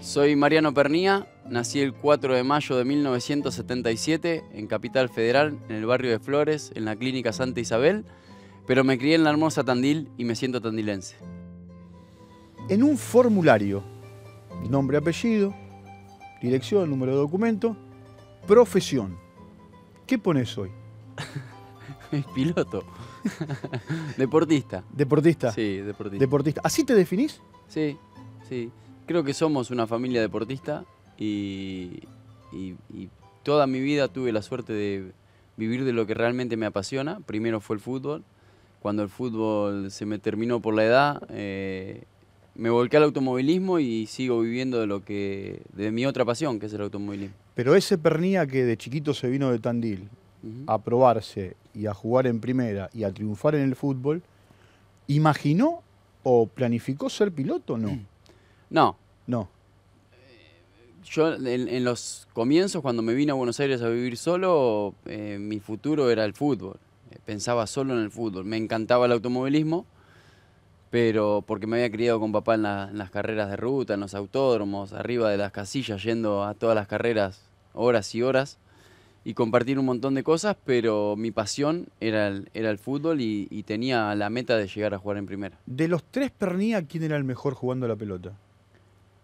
Soy Mariano Pernía, nací el 4 de mayo de 1977 en Capital Federal, en el barrio de Flores, en la Clínica Santa Isabel, pero me crié en la hermosa Tandil y me siento tandilense. En un formulario, nombre, apellido, dirección, número de documento, profesión. ¿Qué pones hoy? Piloto. deportista. Deportista. Sí, deportista. Deportista. ¿Así te definís? Sí sí. Creo que somos una familia deportista y, toda mi vida tuve la suerte de vivir de lo que realmente me apasiona. Primero fue el fútbol. Cuando el fútbol se me terminó por la edad, eh, me volqué al automovilismo y sigo viviendo de lo que de mi otra pasión, que es el automovilismo. Pero ese Pernía que de chiquito se vino de Tandil a probarse y a jugar en primera y a triunfar en el fútbol, ¿imaginó o planificó ser piloto o no? No. No. Yo en, los comienzos, cuando me vine a Buenos Aires a vivir solo, eh, mi futuro era el fútbol. Eh, pensaba solo en el fútbol. Me encantaba el automovilismo, pero porque me había criado con papá en, las carreras de ruta, en los autódromos, arriba de las casillas, yendo a todas las carreras horas y horas y compartir un montón de cosas, pero mi pasión era el, era el fútbol y, tenía la meta de llegar a jugar en primera. De los tres Pernía, ¿quién era el mejor jugando a la pelota?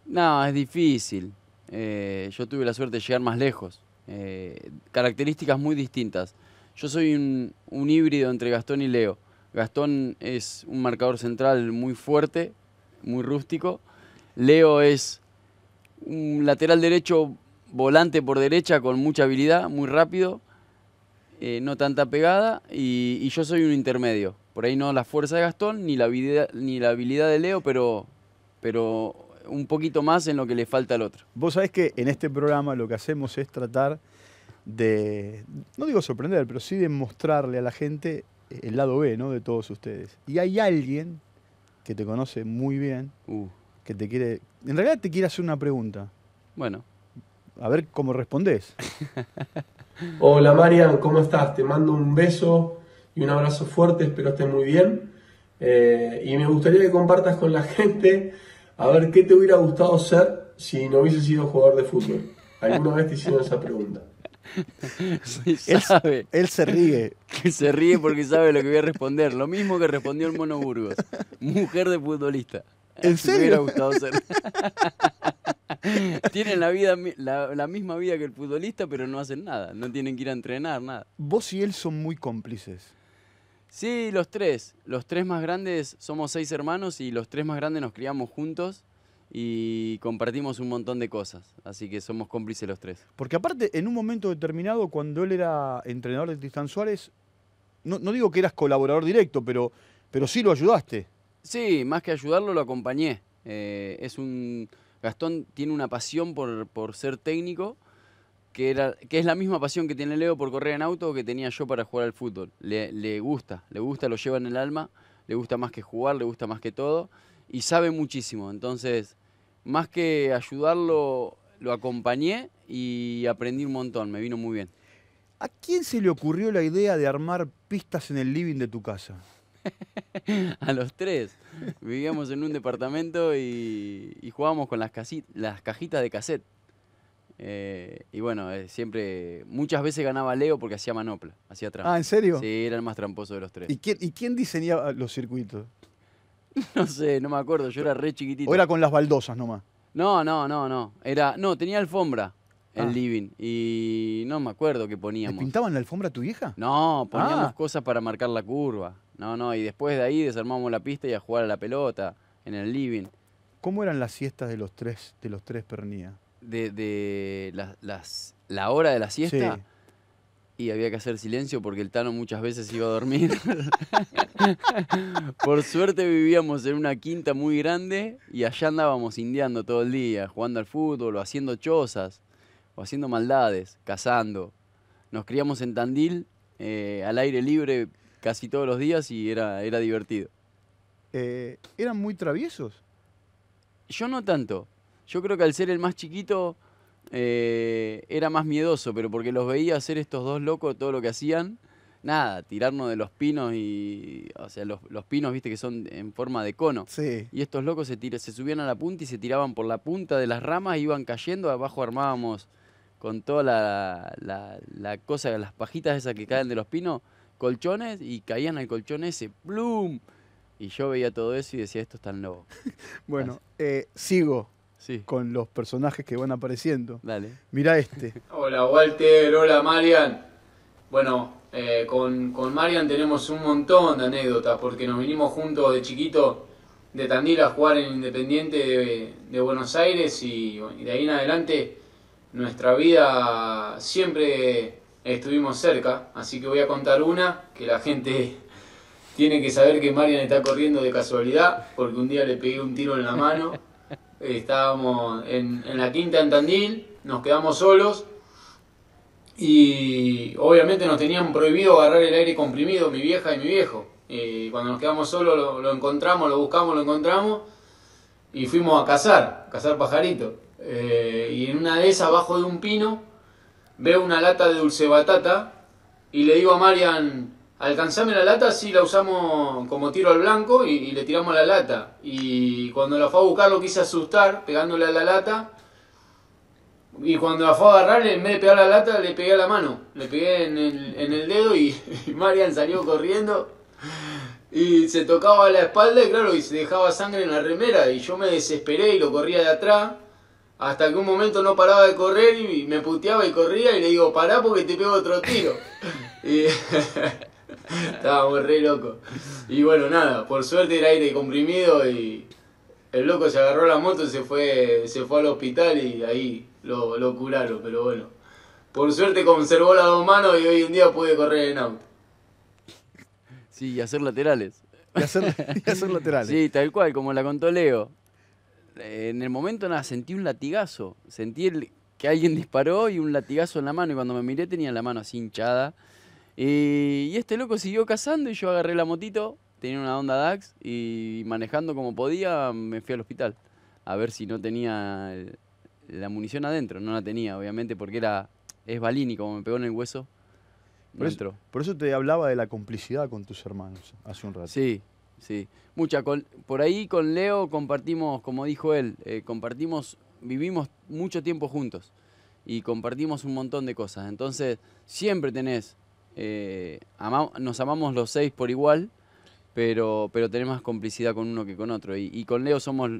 No, es difícil. Eh, yo tuve la suerte de llegar más lejos. Eh, características muy distintas. Yo soy un, híbrido entre Gastón y Leo. Gastón es un marcador central muy fuerte, muy rústico. Leo es un lateral derecho volante por derecha con mucha habilidad, muy rápido, eh, no tanta pegada. Y, yo soy un intermedio. Por ahí no la fuerza de Gastón ni la, habilidad, de Leo, pero un poquito más en lo que le falta al otro. Vos sabés que en este programa lo que hacemos es tratar de, no digo sorprender, pero sí de mostrarle a la gente el lado B ¿no? de todos ustedes. Y hay alguien que te conoce muy bien, uh. que te quiere, en realidad te quiere hacer una pregunta. Bueno. A ver cómo respondes. Hola Marian, ¿cómo estás? Te mando un beso y un abrazo fuerte, espero estés muy bien. Eh, y me gustaría que compartas con la gente a ver, ¿qué te hubiera gustado ser si no hubiese sido jugador de fútbol? ¿Alguna vez te hicieron esa pregunta? Él sabe. Él, se ríe. se ríe porque sabe lo que voy a responder. Lo mismo que respondió el mono Burgos. Mujer de futbolista. ¿En serio? hubiera gustado ser. tienen la, vida, la, misma vida que el futbolista, pero no hacen nada. No tienen que ir a entrenar, nada. Vos y él son muy cómplices. Sí, los tres. Los tres más grandes somos seis hermanos y los tres más grandes nos criamos juntos y compartimos un montón de cosas. Así que somos cómplices los tres. Porque aparte, en un momento determinado, cuando él era entrenador de Tristan Suárez, no, digo que eras colaborador directo, pero, pero sí lo ayudaste. Sí, más que ayudarlo, lo acompañé. Eh, es un. Gastón tiene una pasión por, por ser técnico que, es la misma pasión que tiene Leo por correr en auto que tenía yo para jugar al fútbol. Le, gusta, le gusta, lo lleva en el alma, le gusta más que jugar, le gusta más que todo y sabe muchísimo. Entonces, más que ayudarlo, lo acompañé y aprendí un montón, me vino muy bien. ¿A quién se le ocurrió la idea de armar pistas en el living de tu casa? a los tres. Vivíamos en un departamento y, jugábamos con las, las cajitas de cassette. Eh, y bueno, eh, siempre, muchas veces ganaba Leo porque hacía manopla, hacía trampa. Ah, ¿en serio? Sí, era el más tramposo de los tres. ¿Y quién, diseñaba los circuitos? no sé, no me acuerdo, yo era re chiquitito. ¿O era con las baldosas nomás? No, no, no, no. Era, no, tenía alfombra el ah. living y no me acuerdo qué poníamos. pintaban la alfombra a tu vieja? No, poníamos ah. cosas para marcar la curva. No, no, y después de ahí desarmamos la pista y a jugar a la pelota en el living. ¿Cómo eran las siestas de los tres, de los tres pernía? de, la hora de la siesta. Y había que hacer silencio porque el Tano muchas veces iba a dormir. Por suerte vivíamos en una quinta muy grande y allá andábamos indiando todo el día, jugando al fútbol o haciendo chozas o haciendo maldades, cazando. Nos criamos en Tandil eh, al aire libre casi todos los días y era, era divertido. Eh, ¿Eran muy traviesos? Yo no tanto. Yo creo que al ser el más chiquito eh, era más miedoso, pero porque los veía hacer estos dos locos todo lo que hacían, nada, tirarnos de los pinos y. O sea, los, pinos, viste, que son en forma de cono. Sí. Y estos locos se, tira, se subían a la punta y se tiraban por la punta de las ramas, iban cayendo, abajo armábamos con toda la, la, la cosa, las pajitas esas que caen de los pinos, colchones y caían al colchón ese, ¡plum! Y yo veía todo eso y decía, esto es tan lobo. bueno, eh, sigo con los personajes que van apareciendo. Dale. Mira este. Hola Walter, hola Marian. Bueno, eh, con, Marian tenemos un montón de anécdotas porque nos vinimos juntos de chiquito de Tandil a jugar en Independiente de, Buenos Aires y, y, de ahí en adelante nuestra vida siempre estuvimos cerca. Así que voy a contar una que la gente tiene que saber que Marian está corriendo de casualidad porque un día le pegué un tiro en la mano estábamos en, la quinta en Tandil, nos quedamos solos y obviamente nos tenían prohibido agarrar el aire comprimido, mi vieja y mi viejo. Y cuando nos quedamos solos lo, encontramos, lo buscamos, lo encontramos y fuimos a cazar, cazar pajaritos. Eh, y en una de esas, abajo de un pino, veo una lata de dulce batata y le digo a Marian, alcanzame la lata sí, la usamos como tiro al blanco y, le tiramos la lata. Y cuando la fue a buscar lo quise asustar pegándole a la lata. Y cuando la fue a agarrar, en vez de pegar la lata, le pegué a la mano. Le pegué en el, dedo y, Marian salió corriendo. Y se tocaba la espalda y claro, y se dejaba sangre en la remera. Y yo me desesperé y lo corría de atrás. Hasta que un momento no paraba de correr y me puteaba y corría y le digo, pará porque te pego otro tiro. y Estábamos re locos. Y bueno, nada, por suerte era aire comprimido y el loco se agarró la moto, se fue, se fue al hospital y ahí lo, lo curaron, pero bueno. Por suerte conservó las dos manos y hoy en día pude correr en auto. Sí, y hacer laterales. Y hacer, laterales. Sí, tal cual, como la contó Leo. En el momento nada, sentí un latigazo. Sentí que alguien disparó y un latigazo en la mano. Y cuando me miré tenía la mano así hinchada. Y, este loco siguió cazando y yo agarré la motito, tenía una onda DAX y manejando como podía me fui al hospital a ver si no tenía la munición adentro. No la tenía, obviamente, porque era es y como me pegó en el hueso. Por eso, por eso, te hablaba de la complicidad con tus hermanos hace un rato. Sí, sí. Mucha. por ahí con Leo compartimos, como dijo él, eh, compartimos, vivimos mucho tiempo juntos y compartimos un montón de cosas. Entonces, siempre tenés eh, nos amamos los seis por igual, pero, pero tenemos más complicidad con uno que con otro. Y, con Leo somos,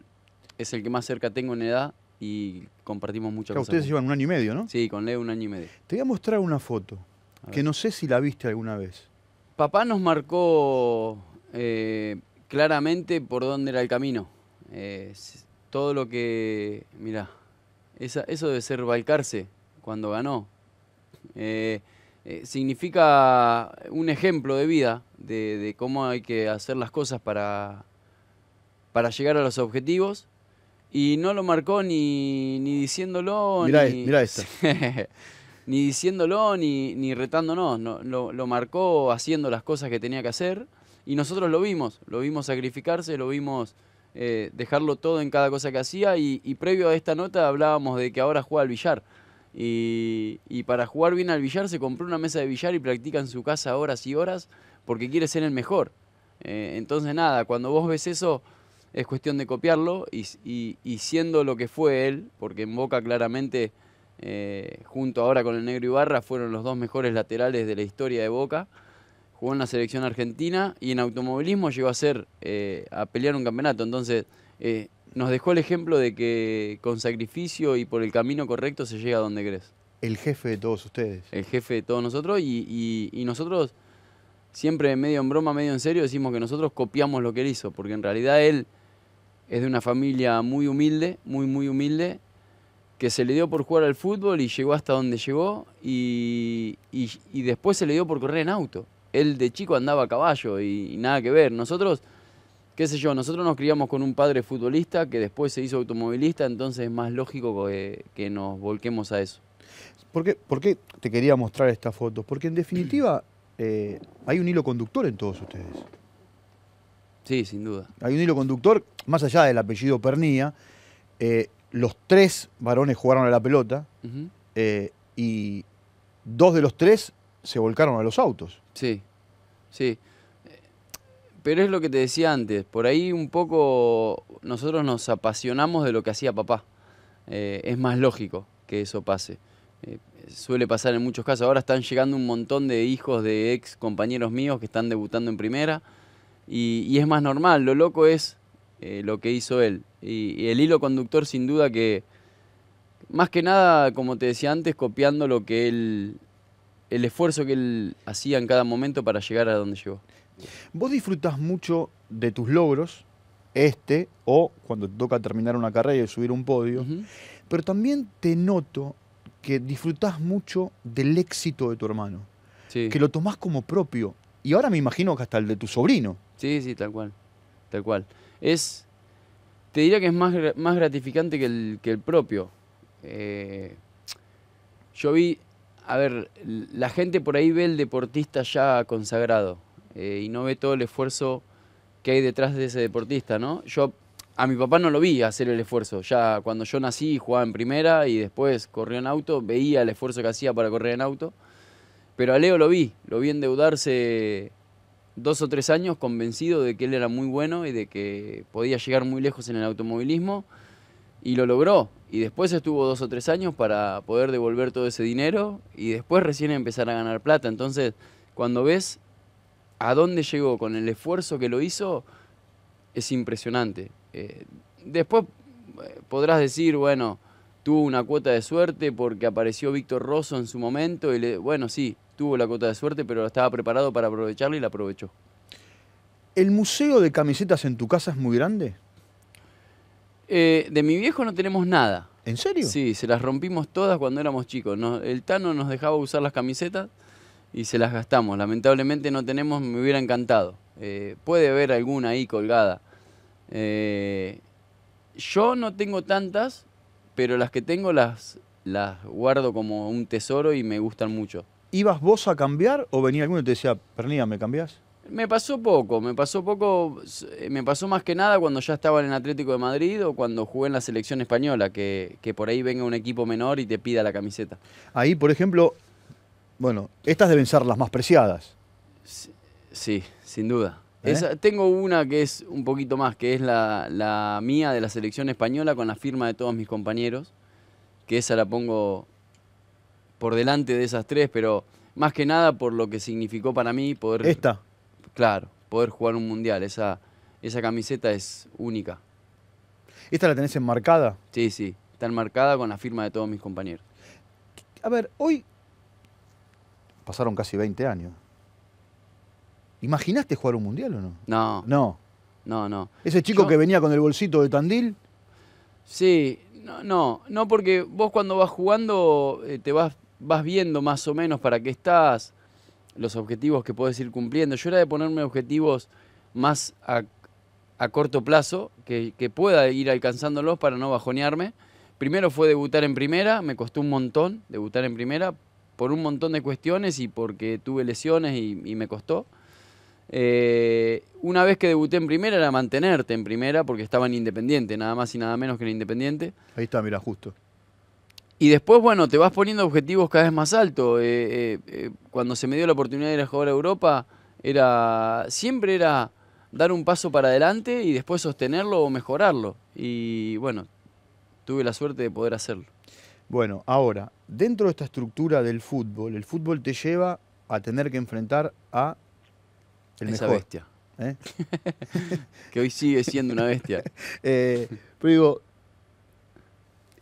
es el que más cerca tengo en edad y compartimos muchas cosas. Ustedes llevan un año y medio, ¿no? Sí, con Leo un año y medio. Te voy a mostrar una foto, que no sé si la viste alguna vez. Papá nos marcó eh, claramente por dónde era el camino. Eh, todo lo que. Mirá, eso debe ser Balcarce cuando ganó. Eh, eh, significa un ejemplo de vida, de, cómo hay que hacer las cosas para, para llegar a los objetivos. Y no lo marcó ni, ni diciéndolo, ni, diciéndolo, ni, retándonos. No, lo, marcó haciendo las cosas que tenía que hacer. Y nosotros lo vimos, lo vimos sacrificarse, lo vimos eh, dejarlo todo en cada cosa que hacía y, y, previo a esta nota hablábamos de que ahora juega al billar. Y, para jugar bien al billar se compró una mesa de billar y practica en su casa horas y horas porque quiere ser el mejor. Eh, entonces nada, cuando vos ves eso es cuestión de copiarlo y, siendo lo que fue él, porque en Boca claramente eh, junto ahora con el negro Ibarra fueron los dos mejores laterales de la historia de Boca, jugó en la selección argentina y en automovilismo llegó a ser eh, a pelear un campeonato. Entonces nos dejó el ejemplo de que con sacrificio y por el camino correcto se llega a donde crees. El jefe de todos ustedes. El jefe de todos nosotros y, nosotros siempre medio en broma, medio en serio decimos que nosotros copiamos lo que él hizo, porque en realidad él es de una familia muy humilde, muy, muy humilde, que se le dio por jugar al fútbol y llegó hasta donde llegó y, después se le dio por correr en auto. Él de chico andaba a caballo y nada que ver. Nosotros qué sé yo, nosotros nos criamos con un padre futbolista que después se hizo automovilista, entonces es más lógico que, nos volquemos a eso. ¿Por qué, te quería mostrar estas fotos? Porque en definitiva eh, hay un hilo conductor en todos ustedes. Sí, sin duda. Hay un hilo conductor, más allá del apellido Pernía, eh, los tres varones jugaron a la pelota eh, y dos de los tres se volcaron a los autos. Sí, sí. Pero es lo que te decía antes, por ahí un poco nosotros nos apasionamos de lo que hacía papá. Eh, es más lógico que eso pase. Eh, suele pasar en muchos casos. Ahora están llegando un montón de hijos de ex compañeros míos que están debutando en primera y, es más normal. Lo loco es eh, lo que hizo él. Y, el hilo conductor sin duda que, más que nada, como te decía antes, copiando lo que él, el esfuerzo que él hacía en cada momento para llegar a donde llegó. Vos disfrutás mucho de tus logros, este, o cuando te toca terminar una carrera y subir un podio, pero también te noto que disfrutás mucho del éxito de tu hermano, que lo tomás como propio, y ahora me imagino que hasta el de tu sobrino. Sí, sí, tal cual, tal cual. Es, te diría que es más, más gratificante que el, que el propio. Eh, yo vi, a ver, la gente por ahí ve el deportista ya consagrado, eh, y no ve todo el esfuerzo que hay detrás de ese deportista, ¿no? Yo a mi papá no lo vi hacer el esfuerzo. Ya cuando yo nací jugaba en primera y después corrió en auto, veía el esfuerzo que hacía para correr en auto. Pero a Leo lo vi, lo vi endeudarse dos o tres años convencido de que él era muy bueno y de que podía llegar muy lejos en el automovilismo y lo logró. Y después estuvo dos o tres años para poder devolver todo ese dinero y después recién empezar a ganar plata. Entonces, cuando ves a dónde llegó con el esfuerzo que lo hizo es impresionante. Eh, después eh, podrás decir, bueno, tuvo una cuota de suerte porque apareció Víctor Rosso en su momento y le, bueno, sí, tuvo la cuota de suerte, pero estaba preparado para aprovecharla y la aprovechó. ¿El museo de camisetas en tu casa es muy grande? Eh, de mi viejo no tenemos nada. ¿En serio? Sí, se las rompimos todas cuando éramos chicos. el Tano nos dejaba usar las camisetas y se las gastamos. Lamentablemente no tenemos, me hubiera encantado. Eh, puede haber alguna ahí colgada. Eh, yo no tengo tantas, pero las que tengo las, las guardo como un tesoro y me gustan mucho. ¿Ibas vos a cambiar o venía alguno y te decía, Pernilla, ¿me cambiás? Me pasó poco, me pasó poco, eh, me pasó más que nada cuando ya estaba en el Atlético de Madrid o cuando jugué en la selección española, que, que por ahí venga un equipo menor y te pida la camiseta. Ahí, por ejemplo, bueno, estas deben ser las más preciadas. Sí, sin duda. ¿Eh? tengo una que es un poquito más, que es la, mía de la selección española con la firma de todos mis compañeros, que esa la pongo por delante de esas tres, pero más que nada por lo que significó para mí poder... Esta. Claro, poder jugar un mundial, esa, esa camiseta es única. ¿Esta la tenés enmarcada? Sí, sí, está enmarcada con la firma de todos mis compañeros. A ver, hoy pasaron casi 20 años. ¿Imaginaste jugar un mundial o no? No. No. No, no. Ese chico que venía con el bolsito de Tandil. Sí, no, no, porque vos cuando vas jugando eh, te vas, vas viendo más o menos para qué estás, los objetivos que podés ir cumpliendo. Yo era de ponerme objetivos más a, corto plazo, que, que, pueda ir alcanzándolos para no bajonearme. Primero fue debutar en primera, me costó un montón debutar en primera, por un montón de cuestiones y porque tuve lesiones y, me costó. Eh, una vez que debuté en primera era mantenerte en primera porque estaba en Independiente, nada más y nada menos que en Independiente. Ahí está, mira, justo. Y después, bueno, te vas poniendo objetivos cada vez más altos. Eh, eh, cuando se me dio la oportunidad de ir a jugar a Europa, era siempre era dar un paso para adelante y después sostenerlo o mejorarlo. Y bueno, tuve la suerte de poder hacerlo. Bueno, ahora, dentro de esta estructura del fútbol, el fútbol te lleva a tener que enfrentar a Esa bestia. ¿eh? que hoy sigue siendo una bestia. Eh, pero digo,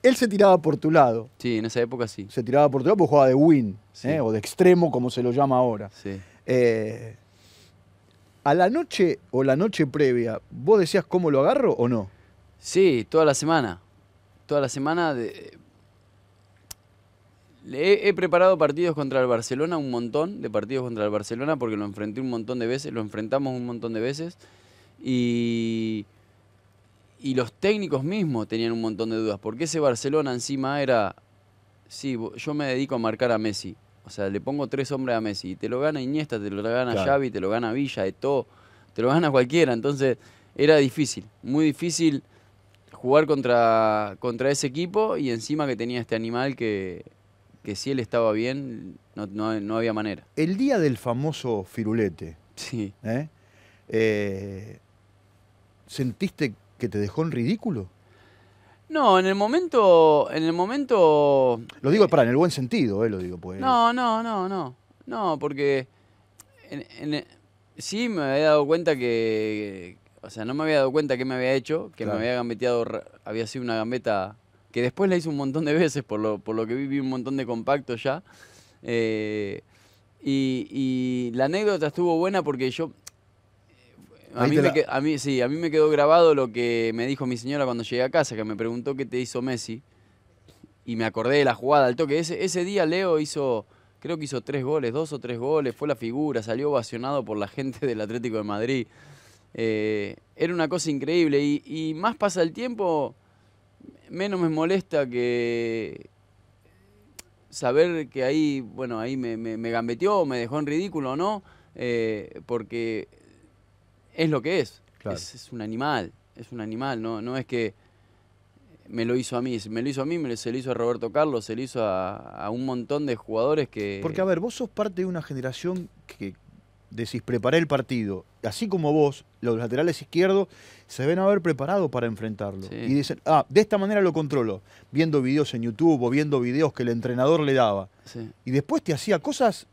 él se tiraba por tu lado. Sí, en esa época sí. Se tiraba por tu lado porque jugaba de win, ¿eh? o de extremo, como se lo llama ahora. Sí. a la noche o la noche previa, ¿vos decías cómo lo agarro o no? Sí, toda la semana. Toda la semana, de, He, preparado partidos contra el Barcelona, un montón de partidos contra el Barcelona, porque lo enfrenté un montón de veces, lo enfrentamos un montón de veces. Y, y los técnicos mismos tenían un montón de dudas, porque ese Barcelona encima era, sí, yo me dedico a marcar a Messi. O sea, le pongo tres hombres a Messi. Y te lo gana Iniesta, te lo gana Xavi, te lo gana Villa, de todo te lo gana cualquiera. Entonces era difícil, muy difícil jugar contra, contra ese equipo y encima que tenía este animal que, que si él estaba bien, no, había manera. El día del famoso firulete. Sí. ¿eh? ¿eh? sentiste que te dejó en ridículo? No, en el momento, en el momento. Lo digo, eh, para, en el buen sentido, eh, lo digo, pues. No, no, no, no, no, porque eh, sí me había dado cuenta que, o sea, no me había dado cuenta que me había hecho, que me había gambeteado, había sido una gambeta que después la hice un montón de veces, por lo, por lo que viví un montón de compactos ya. Eh, y, la anécdota estuvo buena porque yo... A mí, me, sí, a mí me quedó grabado lo que me dijo mi señora cuando llegué a casa, que me preguntó qué te hizo Messi. Y me acordé de la jugada al toque. Ese, día Leo hizo, creo que hizo tres goles, dos o tres goles, fue la figura, salió ovacionado por la gente del Atlético de Madrid. Eh, era una cosa increíble y, y más pasa el tiempo, menos me molesta que saber que ahí, bueno, ahí me, me, me gambeteó, me dejó en ridículo no, eh, porque es lo que es. es. un animal, es un animal, no, no es que me lo hizo a mí, me lo hizo a mí, se lo hizo a Roberto Carlos, se lo hizo a, a, un montón de jugadores que... Porque, a ver, vos sos parte de una generación que decís, preparé el partido. Así como vos, los laterales izquierdos se ven a haber preparado para enfrentarlo. Y dicen, ah, de esta manera lo controlo, viendo videos en YouTube o viendo videos que el entrenador le daba. Y después te hacía cosas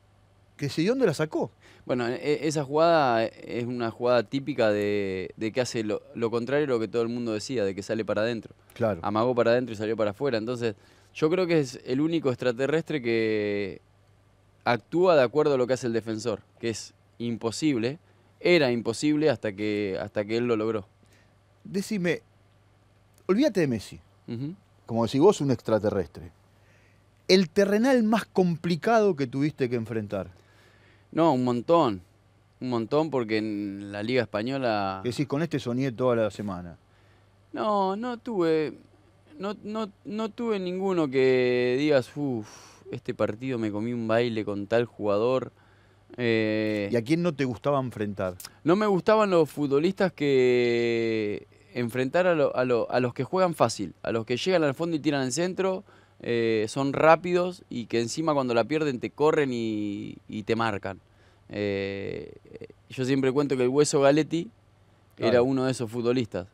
que sé dónde la sacó. Bueno, e, e, esa jugada es una jugada típica de, que hace lo, contrario a lo que todo el mundo decía, de que sale para adentro. Claro. Amagó para adentro y salió para afuera. Entonces, yo creo que es el único extraterrestre que actúa de acuerdo a lo que hace el defensor, que es imposible, era imposible hasta que, hasta que él lo logró. Decime, olvídate de Messi, como decís vos, un extraterrestre. El terrenal más complicado que tuviste que enfrentar. No, un montón. Un montón porque en la Liga Española. Decís, decir, con este soñé toda la semana. No, no tuve. No, no, no tuve ninguno que digas, uff, este partido me comí un baile con tal jugador eh, ¿Y a quién no te gustaba enfrentar? No me gustaban los futbolistas que enfrentar a, los que juegan fácil, a los que llegan al fondo y tiran al centro, eh, son rápidos y que encima cuando la pierden te corren y, te marcan. Eh, yo siempre cuento que el hueso Galetti era uno de esos futbolistas.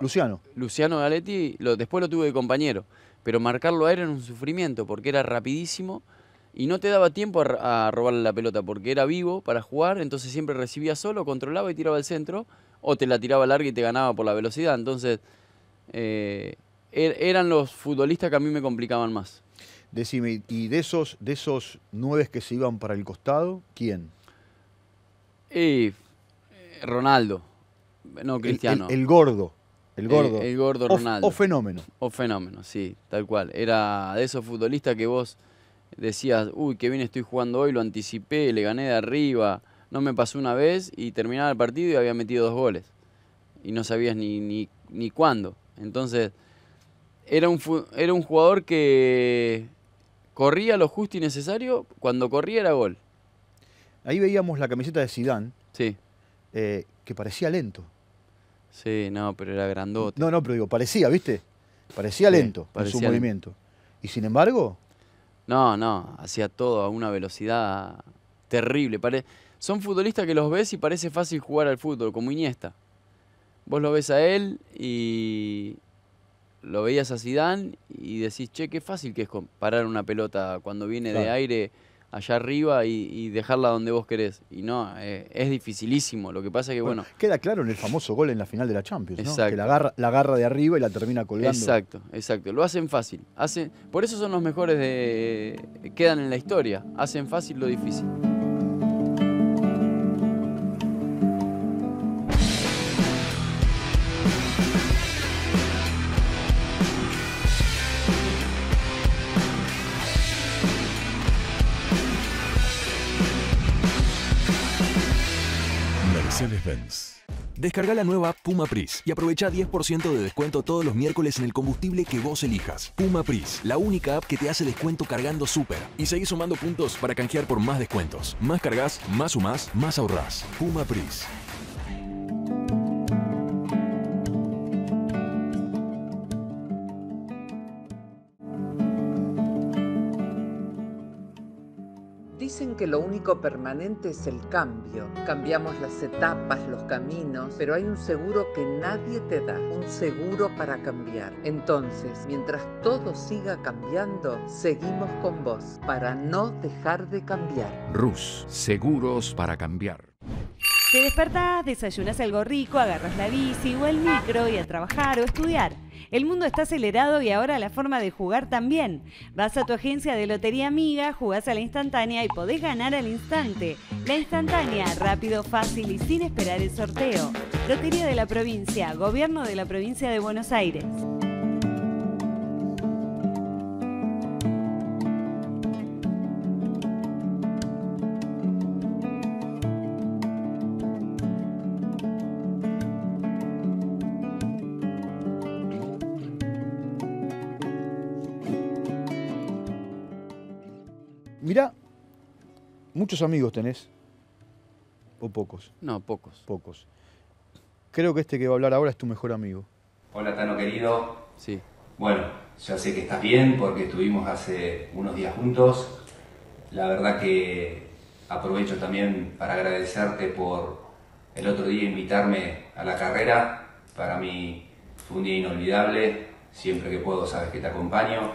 Luciano. Luciano Galetti, lo, después lo tuve de compañero, pero marcarlo a él era un sufrimiento porque era rapidísimo y no te daba tiempo a, robarle la pelota porque era vivo para jugar, entonces siempre recibía solo, controlaba y tiraba al centro, o te la tiraba larga y te ganaba por la velocidad. Entonces, eh, er-, eran los futbolistas que a mí me complicaban más. Decime, ¿y de esos, de esos nueve que se iban para el costado, quién? Eh, Ronaldo, no Cristiano. el, gordo. El gordo. El, gordo Ronaldo. o, fenómeno. O fenómeno, sí, tal cual. Era de esos futbolistas que vos decías, uy, qué bien estoy jugando hoy, lo anticipé, le gané de arriba, no me pasó una vez y terminaba el partido y había metido dos goles. Y no sabías ni, ni, cuándo. Entonces, era un, era un jugador que corría lo justo y necesario, cuando corría era gol. Ahí veíamos la camiseta de Sidán. Sí. Eh, que parecía lento. Sí, no, pero era grandote. No, no, pero digo, parecía, ¿viste? Parecía lento en su movimiento. Y sin embargo, no, no, hacía todo a una velocidad terrible. Son futbolistas que los ves y parece fácil jugar al fútbol, como Iniesta. Vos lo ves a él y lo veías a Zidane y decís, che, qué fácil que es parar una pelota cuando viene de aire allá arriba y, dejarla donde vos querés. Y no, eh, es dificilísimo. Lo que pasa es que, bueno, Queda claro en el famoso gol en la final de la Champions, exacto. Que la agarra, la agarra de arriba y la termina colgando. Exacto, exacto. Lo hacen fácil. Hacen, por eso son los mejores de. quedan en la historia. Hacen fácil lo difícil. Descarga la nueva Puma Pris y aprovecha 10% de descuento todos los miércoles en el combustible que vos elijas. Puma Pris, la única app que te hace descuento cargando súper. Y seguís sumando puntos para canjear por más descuentos. Más cargas, más sumás, más ahorrás. Puma Pris. Dicen que lo único permanente es el cambio. Cambiamos las etapas, los caminos, pero hay un seguro que nadie te da, un seguro para cambiar. Entonces, mientras todo siga cambiando, seguimos con vos para no dejar de cambiar. Rus, seguros para cambiar. Te despertás, desayunas algo rico, agarras la bici o el micro y a trabajar o estudiar. El mundo está acelerado y ahora la forma de jugar también. Vas a tu agencia de lotería amiga, jugás a la instantánea y podés ganar al instante. La instantánea, rápido, fácil y sin esperar el sorteo. Lotería de la provincia, gobierno de la provincia de Buenos Aires. Mirá, muchos amigos tenés. ¿O pocos? No, pocos. Pocos. Creo que este que va a hablar ahora es tu mejor amigo. Hola, Tano querido. Sí. Bueno, ya sé que estás bien porque estuvimos hace unos días juntos. La verdad que aprovecho también para agradecerte por el otro día invitarme a la carrera. Para mí fue un día inolvidable. Siempre que puedo sabes que te acompaño.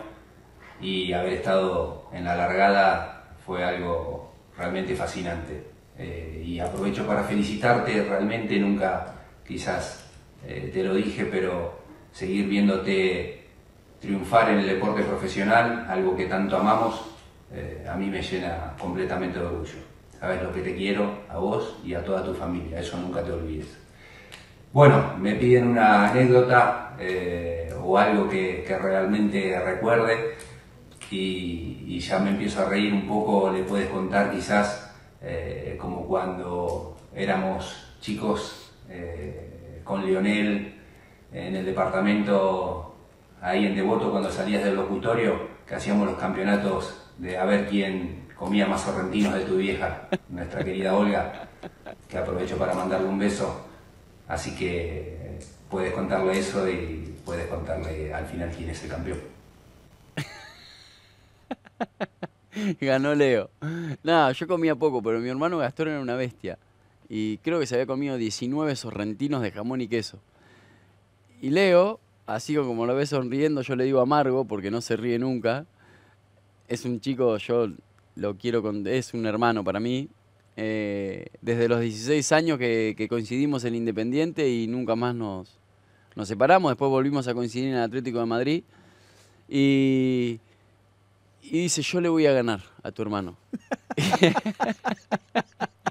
Y haber estado en la largada fue algo realmente fascinante. Eh, y aprovecho para felicitarte, realmente nunca quizás eh, te lo dije, pero seguir viéndote triunfar en el deporte profesional, algo que tanto amamos, eh, a mí me llena completamente de orgullo. Sabes lo que te quiero a vos y a toda tu familia, eso nunca te olvides. Bueno, me piden una anécdota o algo que, que realmente recuerde y, ya me empiezo a reír un poco, le puedes contar quizás eh, como cuando éramos chicos eh, con Lionel en el departamento ahí en Devoto cuando salías del locutorio, que hacíamos los campeonatos de a ver quién comía más sorrentinos de tu vieja, nuestra querida Olga, que aprovecho para mandarle un beso. Así que eh, puedes contarle eso y puedes contarle al final quién es el campeón. Ganó Leo. Nada, yo comía poco, pero mi hermano Gastón era una bestia. Y creo que se había comido 19 sorrentinos de jamón y queso. Y Leo, así como lo ve sonriendo, yo le digo amargo, porque no se ríe nunca. Es un chico, yo lo quiero con. Es un hermano para mí. Eh, desde los 16 años que, coincidimos en Independiente y nunca más nos, nos separamos. Después volvimos a coincidir en Atlético de Madrid. Y y dice, yo le voy a ganar a tu hermano.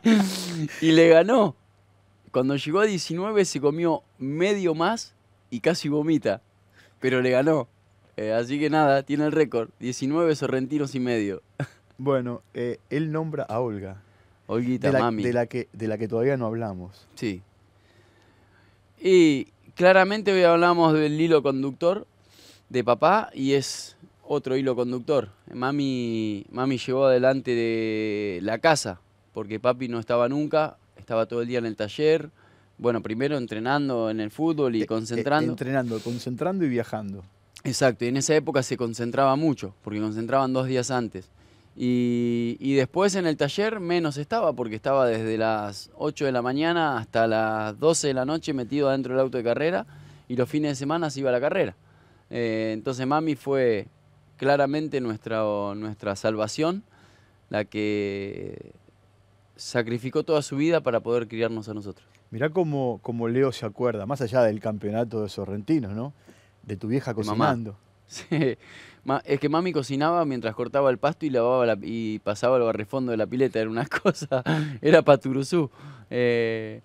y le ganó. Cuando llegó a 19 se comió medio más y casi vomita, pero le ganó. Eh, así que nada, tiene el récord, 19 sorrentinos y medio. Bueno, eh, él nombra a Olga. Olguita, mami. De la, que, de la que todavía no hablamos. Sí. Y claramente hoy hablamos del hilo conductor de papá y es otro hilo conductor. Mami, mami llevó adelante de la casa, porque papi no estaba nunca, estaba todo el día en el taller. Bueno, primero entrenando en el fútbol y eh, eh, concentrando. entrenando, concentrando y viajando. Exacto, y en esa época se concentraba mucho, porque concentraban dos días antes. Y, después en el taller menos estaba, porque estaba desde las 8 de la mañana hasta las 12 de la noche metido adentro del auto de carrera y los fines de semana se iba a la carrera. Eh, entonces mami fue claramente nuestra, nuestra salvación, la que sacrificó toda su vida para poder criarnos a nosotros. Mirá cómo, Leo se acuerda, más allá del campeonato de Sorrentinos, ¿no? De tu vieja cocinando. Sí. Es que mami cocinaba mientras cortaba el pasto y lavaba la, y pasaba el barrefondo de la pileta, era una cosa, era paturuzú. Eh,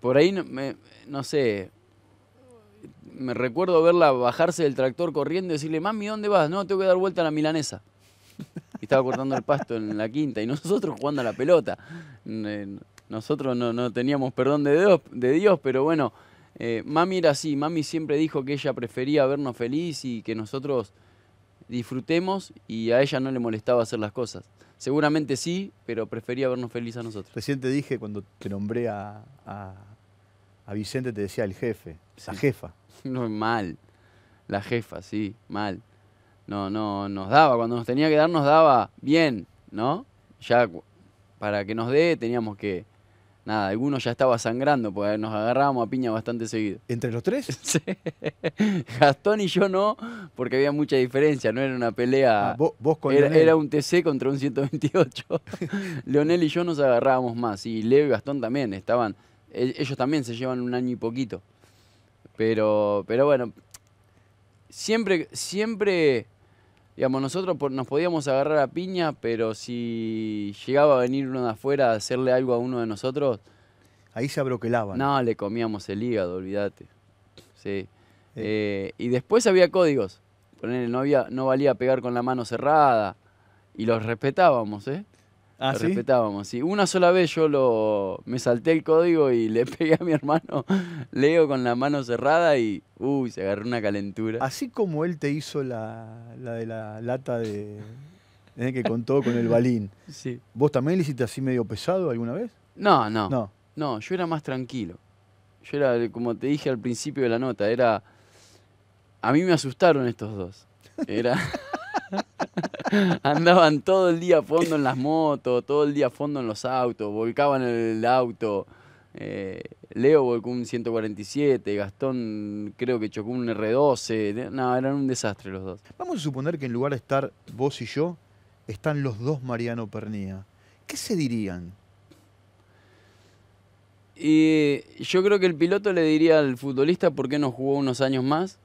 por ahí, no sé, me recuerdo verla bajarse del tractor corriendo y decirle, mami, ¿dónde vas? No, tengo que dar vuelta a la milanesa. estaba cortando el pasto en la quinta y nosotros jugando a la pelota. Eh, nosotros no, teníamos perdón de Dios, de Dios pero bueno, eh, mami era así. Mami siempre dijo que ella prefería vernos feliz y que nosotros disfrutemos y a ella no le molestaba hacer las cosas. Seguramente sí, pero prefería vernos feliz a nosotros. Recién te dije cuando te nombré a a Vicente te decía el jefe, la jefa. No, mal. La jefa, sí, mal. No, no, nos daba, cuando nos tenía que dar, nos daba bien, ¿no? Ya para que nos dé teníamos que. Nada, algunos ya estaba sangrando porque nos agarrábamos a piña bastante seguido. ¿Entre los tres? Sí. Gastón y yo no, porque había mucha diferencia, no era una pelea. Ah, vos, con era, era, un TC contra un 128. Leonel y yo nos agarrábamos más, y Leo y Gastón también estaban ellos también se llevan un año y poquito. Pero, pero bueno, siempre, siempre, digamos, nosotros nos podíamos agarrar a piña, pero si llegaba a venir uno de afuera a hacerle algo a uno de nosotros... Ahí se abroquelaban. No, le comíamos el hígado, olvídate. Sí. Eh, y después había códigos. no, había, no valía pegar con la mano cerrada. Y los respetábamos, ¿eh? Ah, respetábamos, sí. Una sola vez yo lo me salté el código y le pegué a mi hermano Leo con la mano cerrada y uy, se agarró una calentura. Así como él te hizo la, la de la lata de eh, que contó con el balín. Sí. ¿Vos también le hiciste así medio pesado alguna vez? No, no. No. No, yo era más tranquilo. Yo era, como te dije al principio de la nota, era. A mí me asustaron estos dos. Era. Andaban todo el día a fondo en las motos, todo el día a fondo en los autos, volcaban el auto. Eh, Leo volcó un 147, Gastón creo que chocó un R12. No, eran un desastre los dos. Vamos a suponer que en lugar de estar vos y yo, están los dos Mariano Pernía. ¿Qué se dirían? Y yo creo que el piloto le diría al futbolista por qué no jugó unos años más.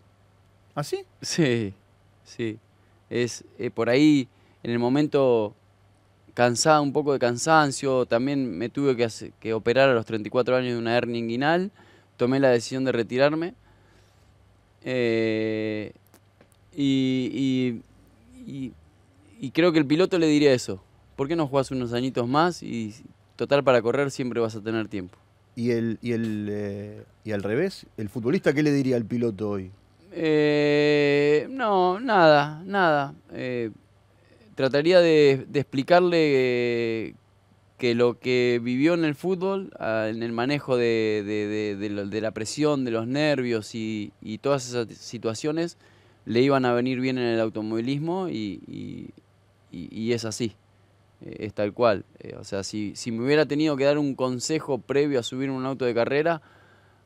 ¿Ah, sí? Sí, sí es eh, por ahí en el momento cansado, un poco de cansancio, también me tuve que, operar a los 34 años de una hernia inguinal, tomé la decisión de retirarme eh, y, creo que el piloto le diría eso, ¿por qué no jugás unos añitos más y total para correr siempre vas a tener tiempo? Y, el, y, el, eh, y al revés, ¿el futbolista qué le diría al piloto hoy? Eh, no, nada, nada. Eh, trataría de, explicarle eh, que, lo que vivió en el fútbol, en el manejo de, la presión, de los nervios y, todas esas situaciones, le iban a venir bien en el automovilismo y, es así, es tal cual. o sea, si, si me hubiera tenido que dar un consejo previo a subir un auto de carrera,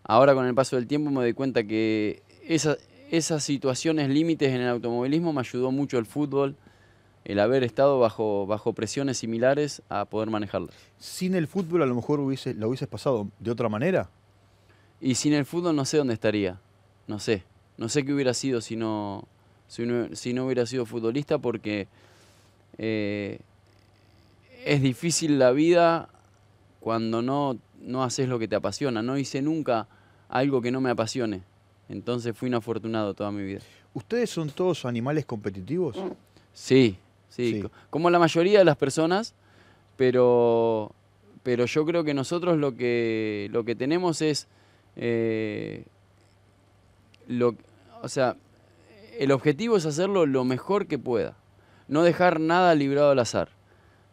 ahora con el paso del tiempo me doy cuenta que esa, esas situaciones límites en el automovilismo me ayudó mucho el fútbol, el haber estado bajo, bajo presiones similares a poder manejarlas. ¿Sin el fútbol a lo mejor hubiese, lo hubieses pasado de otra manera? Y sin el fútbol no sé dónde estaría, no sé. No sé qué hubiera sido si no, si no, hubiera sido futbolista porque eh, es difícil la vida cuando no, no haces lo que te apasiona. No hice nunca algo que no me apasione. Entonces fui inafortunado toda mi vida. ¿Ustedes son todos animales competitivos? Sí, sí, como la mayoría de las personas, pero, pero yo creo que nosotros lo que, lo que tenemos es, eh, lo, o sea, el objetivo es hacerlo lo mejor que pueda, no dejar nada librado al azar.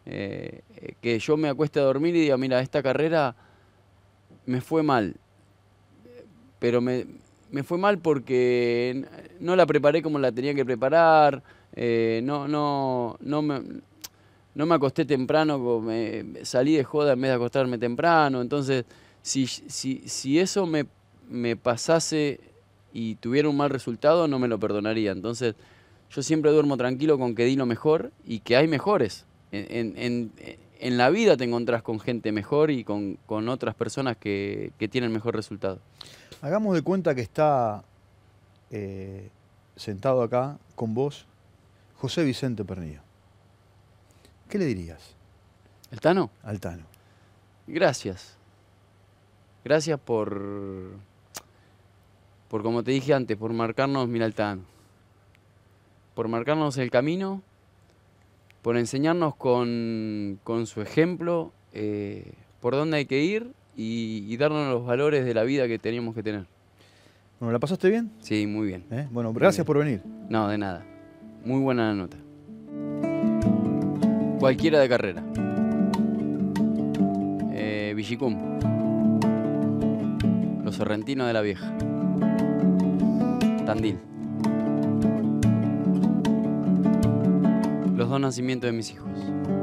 Eh, eh, que yo me acueste a dormir y diga, mira, esta carrera me fue mal, pero me, me fue mal porque no la preparé como la tenía que preparar, eh, no, no, no me, no me acosté temprano, me, salí de joda en vez de acostarme temprano. Entonces, si, si eso me, pasase y tuviera un mal resultado, no me lo perdonaría. Entonces, yo siempre duermo tranquilo con que di lo mejor y que hay mejores. En, la vida te encontrás con gente mejor y con, otras personas que, que tienen mejor resultado. Hagamos de cuenta que está eh, sentado acá con vos José Vicente Pernillo. ¿Qué le dirías? ¿Altano? Altano. Gracias. Gracias por, por como te dije antes, por marcarnos, mira Altano, Por marcarnos el camino, por enseñarnos con, su ejemplo eh, por dónde hay que ir y, darnos los valores de la vida que teníamos que tener. Bueno, ¿la pasaste bien? Sí, muy bien. ¿Eh? Bueno, gracias por venir. No, de nada. Muy buena nota. Cualquiera de carrera. Eh, Los Sorrentinos de la Vieja. Tandil. Los dos nacimientos de mis hijos.